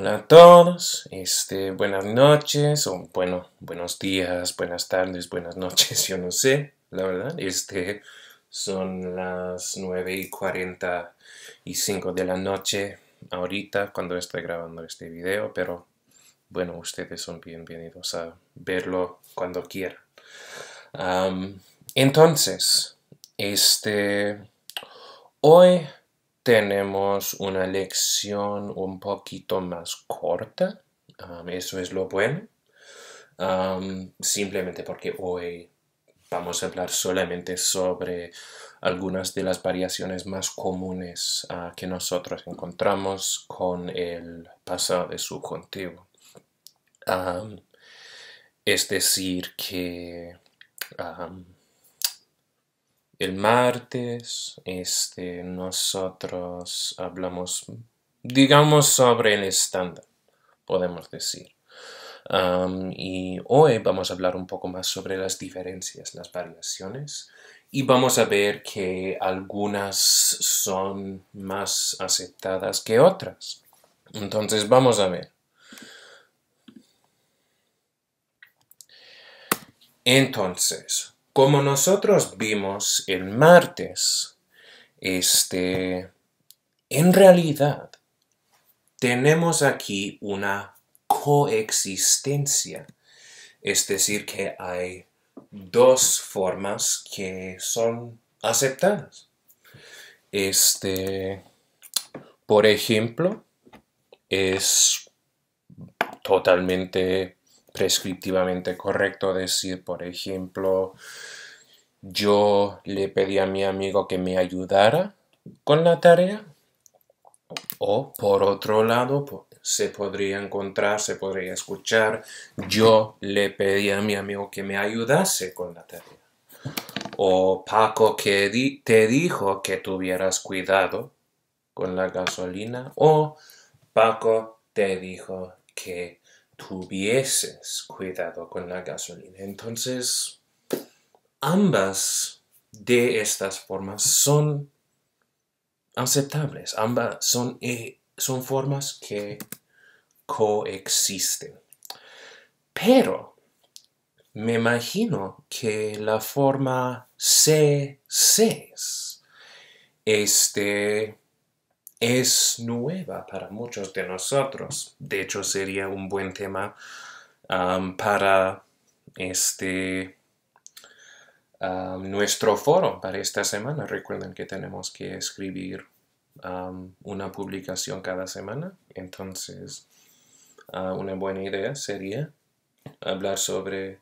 Hola a todos, este, buenas noches, o bueno, buenos días, buenas tardes, buenas noches, yo no sé, la verdad, este, son las 9 y 45 de la noche, ahorita, cuando estoy grabando este video, pero bueno, ustedes son bienvenidos a verlo cuando quieran. entonces, este, hoy tenemos una lección un poquito más corta. Um, eso es lo bueno. Um, simplemente porque hoy vamos a hablar solamente sobre algunas de las variaciones más comunes uh, que nosotros encontramos con el pasado de subjuntivo. Um, es decir, que el martes este, nosotros hablamos, digamos, sobre el estándar, podemos decir. y hoy vamos a hablar un poco más sobre las diferencias, las variaciones, y vamos a ver que algunas son más aceptadas que otras. Entonces vamos a ver. Entonces, como nosotros vimos el martes, este, en realidad tenemos aquí una coexistencia, es decir, que hay dos formas que son aceptadas. Este, por ejemplo, es totalmente prescriptivamente correcto decir, por ejemplo, yo le pedí a mi amigo que me ayudara con la tarea. O por otro lado, se podría encontrar, se podría escuchar, yo le pedí a mi amigo que me ayudase con la tarea. O Paco te dijo que tuvieras cuidado con la gasolina. O Paco te dijo que tuvieses cuidado con la gasolina. Entonces, ambas de estas formas son aceptables, ambas son, eh, son formas que coexisten. Pero me imagino que la forma C6 este es nueva para muchos de nosotros. De hecho, sería un buen tema um, para este um, nuestro foro para esta semana. Recuerden que tenemos que escribir um, una publicación cada semana. Entonces, uh, una buena idea sería hablar sobre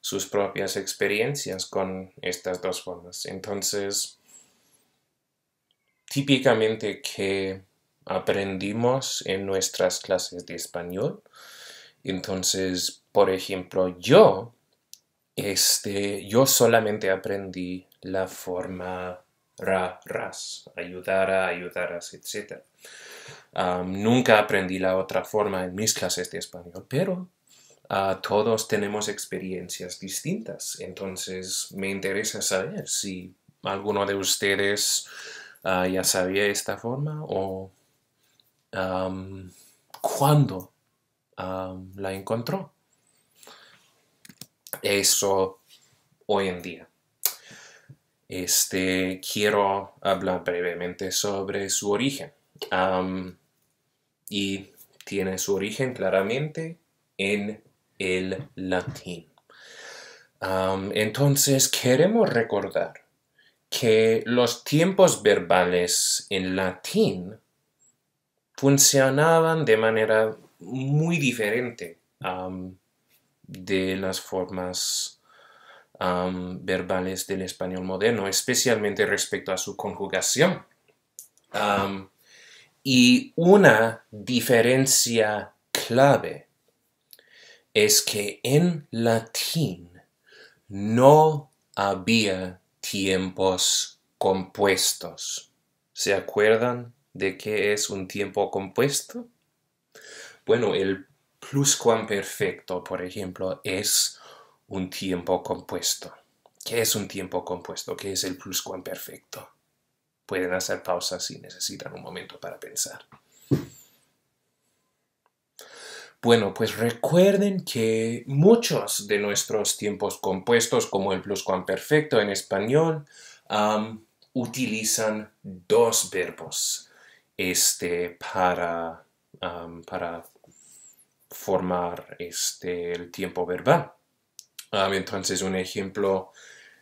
sus propias experiencias con estas dos formas. Entonces, típicamente que aprendimos en nuestras clases de español. Entonces, por ejemplo, yo, este, yo solamente aprendí la forma ra, ras, ayudar ayudar a, etc. nunca aprendí la otra forma en mis clases de español, pero ah, todos tenemos experiencias distintas. Entonces, me interesa saber si alguno de ustedes Ah, ya sabía esta forma o cuando cuándo la encontró. Eso hoy en día. Este, quiero hablar brevemente sobre su origen. y tiene su origen claramente en el latín. entonces, queremos recordar que los tiempos verbales en latín funcionaban de manera muy diferente um, de las formas um, verbales del español moderno, especialmente respecto a su conjugación. Um, y una diferencia clave es que en latín no había tiempos compuestos. ¿Se acuerdan de qué es un tiempo compuesto? Bueno, el pluscuamperfecto, por ejemplo, es un tiempo compuesto. ¿Qué es un tiempo compuesto? ¿Qué es el pluscuamperfecto? Pueden hacer pausas si necesitan un momento para pensar. Bueno, pues recuerden que muchos de nuestros tiempos compuestos, como el pluscuamperfecto en español, utilizan dos verbos este, para, para formar este, el tiempo verbal. entonces, un ejemplo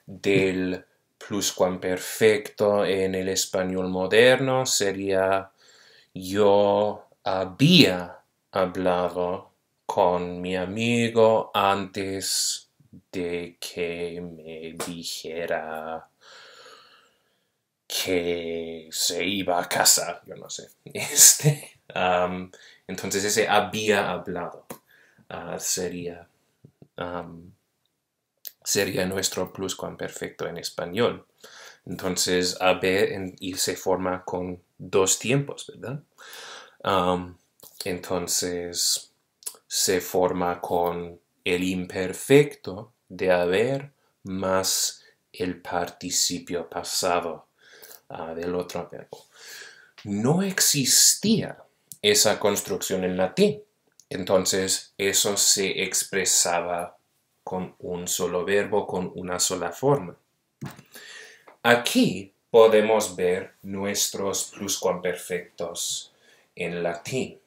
del pluscuamperfecto en el español moderno sería yo había hablado con mi amigo antes de que me dijera que se iba a casa, yo no sé. Este, entonces ese había hablado ah, sería, nuestro plus nuestro pluscuamperfecto en español. Entonces, haber en, y se forma con dos tiempos, ¿verdad? Entonces se forma con el imperfecto de haber más el participio pasado ah, del otro verbo. No existía esa construcción en latín. Entonces eso se expresaba con un solo verbo, con una sola forma. Aquí podemos ver nuestros pluscuamperfectos en latín.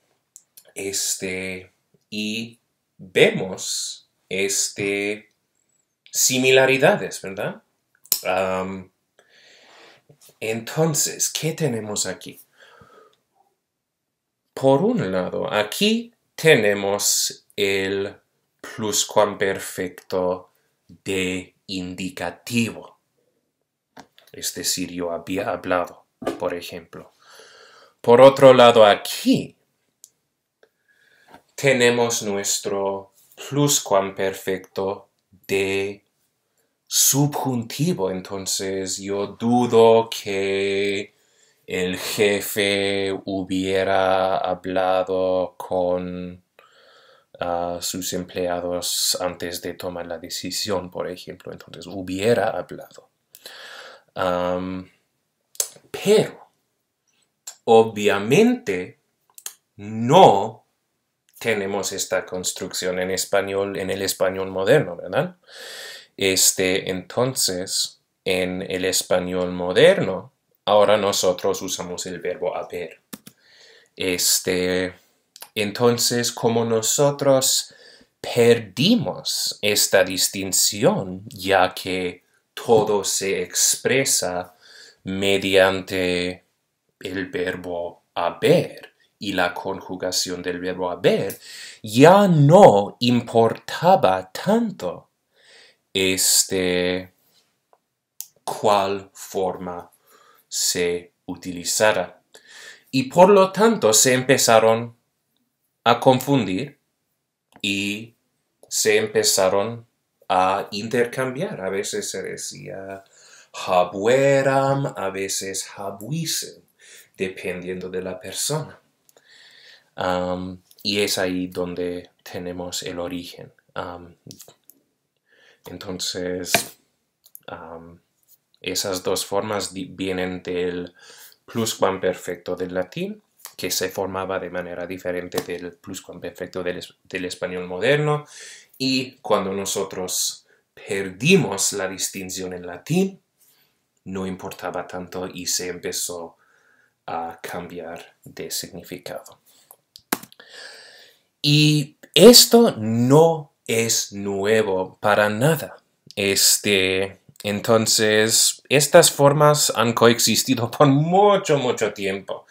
Este, y vemos este, similaridades, ¿verdad? entonces, ¿qué tenemos aquí? Por un lado, aquí tenemos el pluscuamperfecto de indicativo. Es decir, yo había hablado, por ejemplo. Por otro lado, aquí tenemos nuestro pluscuamperfecto de subjuntivo. Entonces yo dudo que el jefe hubiera hablado con ah, sus empleados antes de tomar la decisión, por ejemplo. Entonces hubiera hablado. pero, obviamente, no tenemos esta construcción en español, en el español moderno, ¿verdad? Este, entonces, en el español moderno, ahora nosotros usamos el verbo haber. Este, entonces, como nosotros perdimos esta distinción, ya que todo se expresa mediante el verbo haber, y la conjugación del verbo haber ya no importaba tanto este cuál forma se utilizara. Y por lo tanto se empezaron a confundir y se empezaron a intercambiar. A veces se decía habueram, a veces habuisem, dependiendo de la persona y es ahí donde tenemos el origen. entonces, esas dos formas vienen del pluscuamperfecto del latín, que se formaba de manera diferente del pluscuamperfecto del, del español moderno, y cuando nosotros perdimos la distinción en latín, no importaba tanto y se empezó a cambiar de significado. Y esto no es nuevo para nada. Este, entonces, estas formas han coexistido por mucho, mucho tiempo.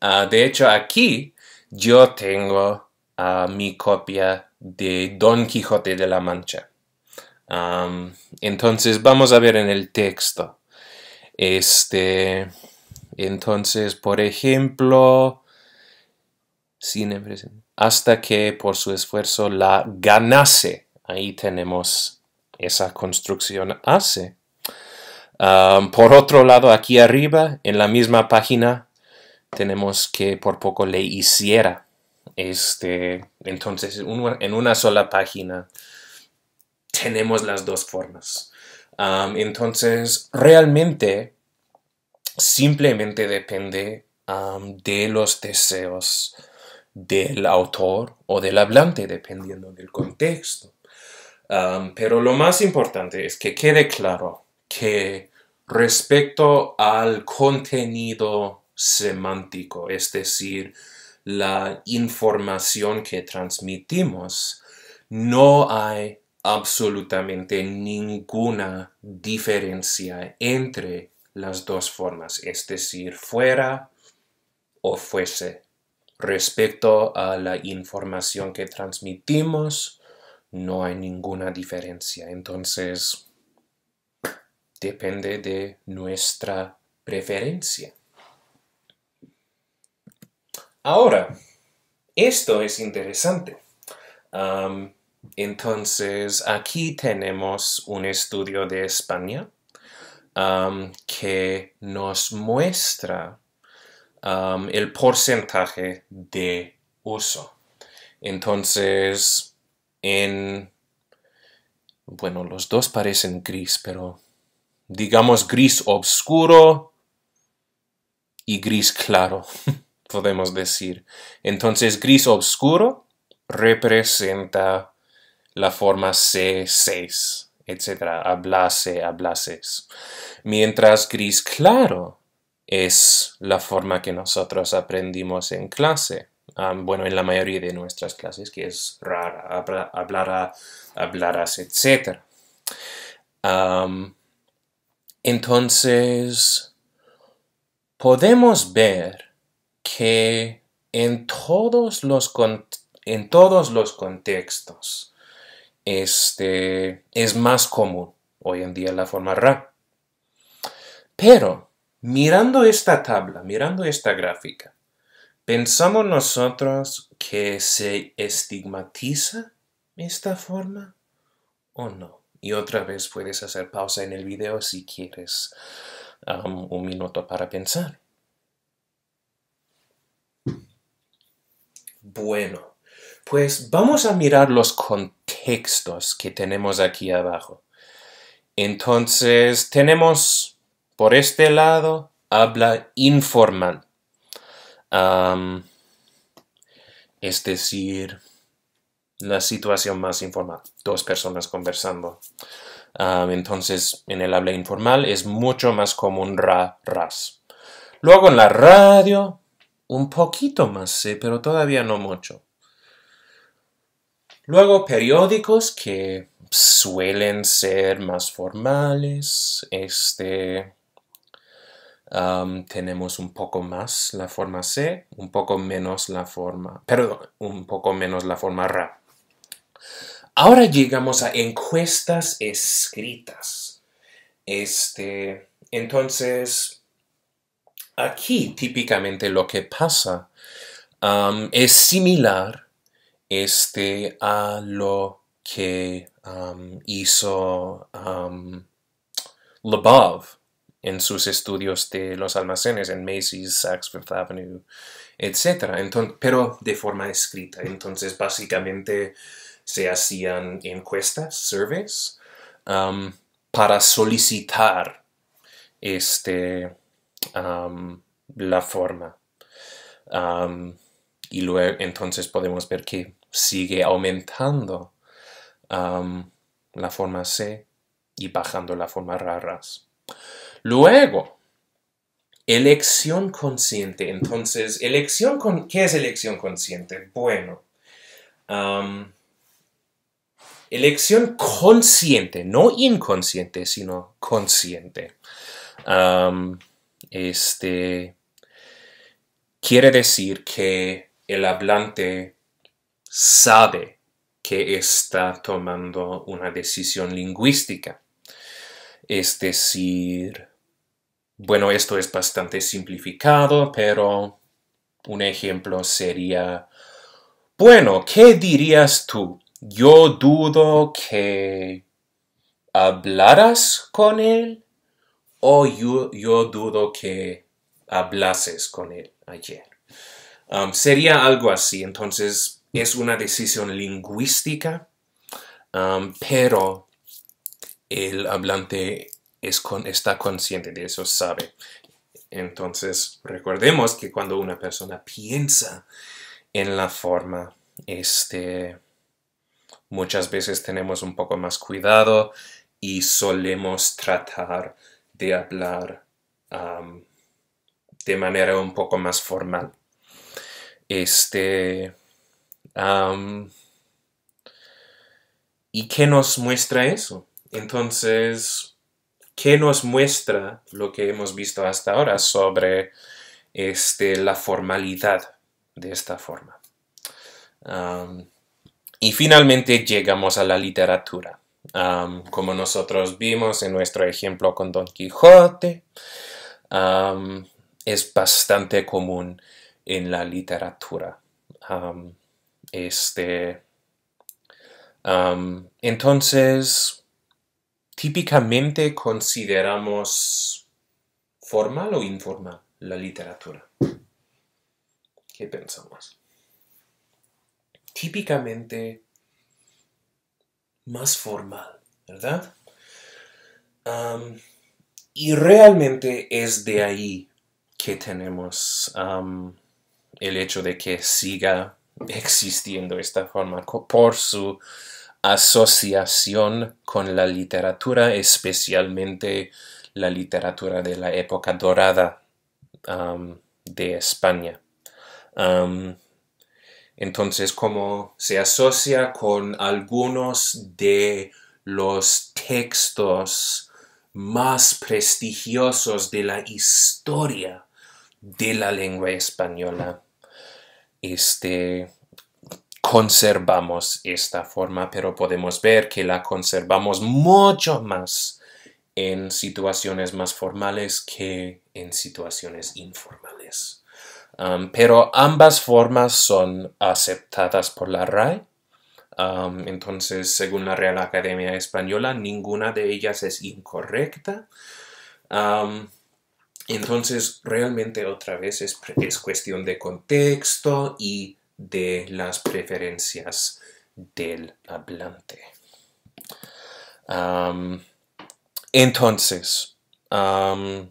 Ah, de hecho, aquí yo tengo ah, mi copia de Don Quijote de la Mancha. entonces, vamos a ver en el texto. Este, entonces, por ejemplo, hasta que por su esfuerzo la ganase. Ahí tenemos esa construcción hace. Um, por otro lado, aquí arriba, en la misma página, tenemos que por poco le hiciera. Este, entonces, en una sola página tenemos las dos formas. Um, entonces, realmente, simplemente depende um, de los deseos del autor o del hablante, dependiendo del contexto. pero lo más importante es que quede claro que respecto al contenido semántico, es decir, la información que transmitimos, no hay absolutamente ninguna diferencia entre las dos formas, es decir, fuera o fuese. Respecto a la información que transmitimos, no hay ninguna diferencia. Entonces, depende de nuestra preferencia. Ahora, esto es interesante. entonces, aquí tenemos un estudio de España que nos muestra Um, el porcentaje de uso. Entonces, en... Bueno, los dos parecen gris, pero digamos gris oscuro y gris claro, podemos decir. Entonces, gris oscuro representa la forma C6, etc. Hablase, hablases. Mientras gris claro es la forma que nosotros aprendimos en clase. Ah, bueno, en la mayoría de nuestras clases, que es rara, hablarás, etc. entonces, podemos ver que en todos los, en todos los contextos este, es más común hoy en día la forma ra. Pero Mirando esta tabla, mirando esta gráfica, ¿pensamos nosotros que se estigmatiza esta forma o no? Y otra vez puedes hacer pausa en el video si quieres um, un minuto para pensar. Bueno, pues vamos a mirar los contextos que tenemos aquí abajo. Entonces, tenemos por este lado habla informal. es decir, la situación más informal, dos personas conversando. entonces, en el habla informal es mucho más común ra, ras. Luego en la radio, un poquito más, pero todavía no mucho. Luego periódicos que suelen ser más formales, este, tenemos un poco más la forma C, un poco menos la forma, perdón, un poco menos la forma RA. Ahora llegamos a encuestas escritas. Este, entonces, aquí típicamente lo que pasa es similar este, a lo que hizo Lebov en sus estudios de los almacenes en Macy's, Saks Fifth Avenue, etc. pero de forma escrita. Entonces, básicamente se hacían encuestas, surveys, um, para solicitar este, um, la forma. Um, y luego entonces podemos ver que sigue aumentando la forma C y bajando la forma raras. Luego, elección consciente. Entonces, elección con, ¿qué es elección consciente? Bueno, elección consciente, no inconsciente, sino consciente. este quiere decir que el hablante sabe que está tomando una decisión lingüística. Es decir, bueno, esto es bastante simplificado, pero un ejemplo sería, bueno, ¿qué dirías tú? Yo dudo que hablaras con él o yo, yo dudo que hablases con él ayer. Um, sería algo así, entonces es una decisión lingüística, um, pero el hablante está consciente de eso, sabe. Entonces, recordemos que cuando una persona piensa en la forma, este, muchas veces tenemos un poco más cuidado y solemos tratar de hablar de manera un poco más formal. Este. ¿Y qué nos muestra eso? Entonces, ¿Qué nos muestra lo que hemos visto hasta ahora sobre este, la formalidad de esta forma? y finalmente llegamos a la literatura. como nosotros vimos en nuestro ejemplo con Don Quijote, es bastante común en la literatura. este, entonces, Típicamente consideramos formal o informal la literatura. ¿Qué pensamos? Típicamente más formal, ¿verdad? y realmente es de ahí que tenemos el hecho de que siga existiendo esta forma por su asociación con la literatura, especialmente la literatura de la época dorada de España. entonces, como se asocia con algunos de los textos más prestigiosos de la historia de la lengua española. Este, conservamos esta forma, pero podemos ver que la conservamos mucho más en situaciones más formales que en situaciones informales. Um, pero ambas formas son aceptadas por la RAE. Um, entonces, según la Real Academia Española, ninguna de ellas es incorrecta. Um, entonces, realmente otra vez es, es cuestión de contexto y de las preferencias del hablante. entonces, ahora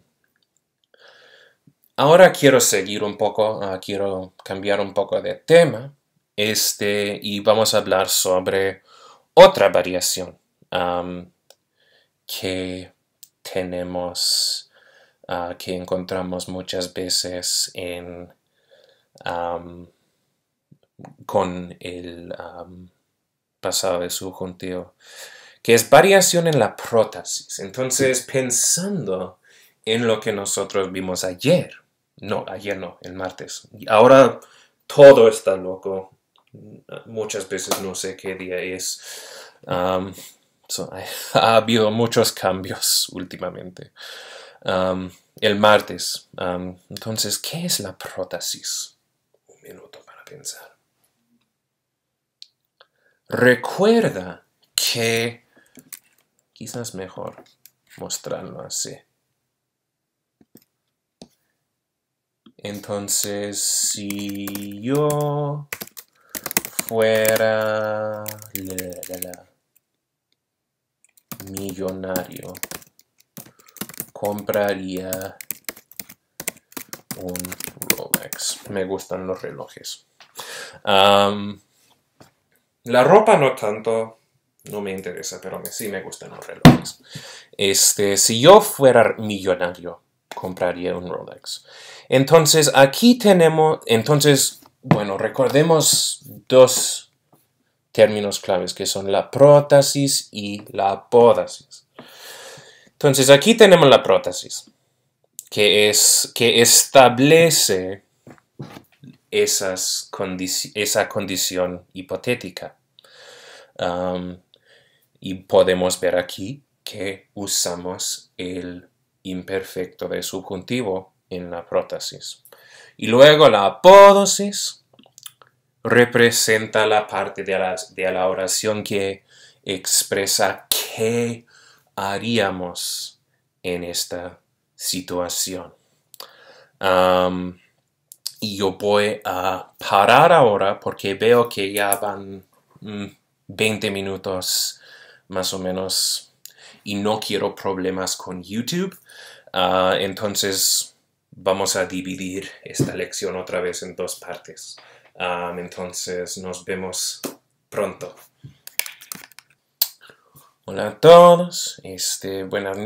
quiero seguir un poco, ah, quiero cambiar un poco de tema este, y vamos a hablar sobre otra variación que tenemos, ah, que encontramos muchas veces en con el pasado de subjuntivo, que es variación en la prótesis. Entonces, pensando en lo que nosotros vimos ayer, no, ayer no, el martes. Ahora todo está loco. Muchas veces no sé qué día es. ha habido muchos cambios últimamente. el martes. entonces, ¿qué es la prótesis? Un minuto para pensar. Recuerda que quizás mejor mostrarlo así. Entonces, si yo fuera millonario, compraría un Rolex. Me gustan los relojes. La ropa no tanto, no me interesa, pero sí me gustan los relojes. Este, si yo fuera millonario, compraría un Rolex. Entonces, aquí tenemos, entonces, bueno, recordemos dos términos claves que son la prótesis y la apódasis. Entonces, aquí tenemos la prótesis, que es que establece esa condición hipotética. y podemos ver aquí que usamos el imperfecto de subjuntivo en la prótesis. Y luego la apódosis representa la parte de la, oración que expresa qué haríamos en esta situación. Y yo voy a parar ahora porque veo que ya van 20 mm, minutos más o menos y no quiero problemas con YouTube. Ah, entonces vamos a dividir esta lección otra vez en dos partes. Ah, entonces nos vemos pronto. Hola a todos, este, buenas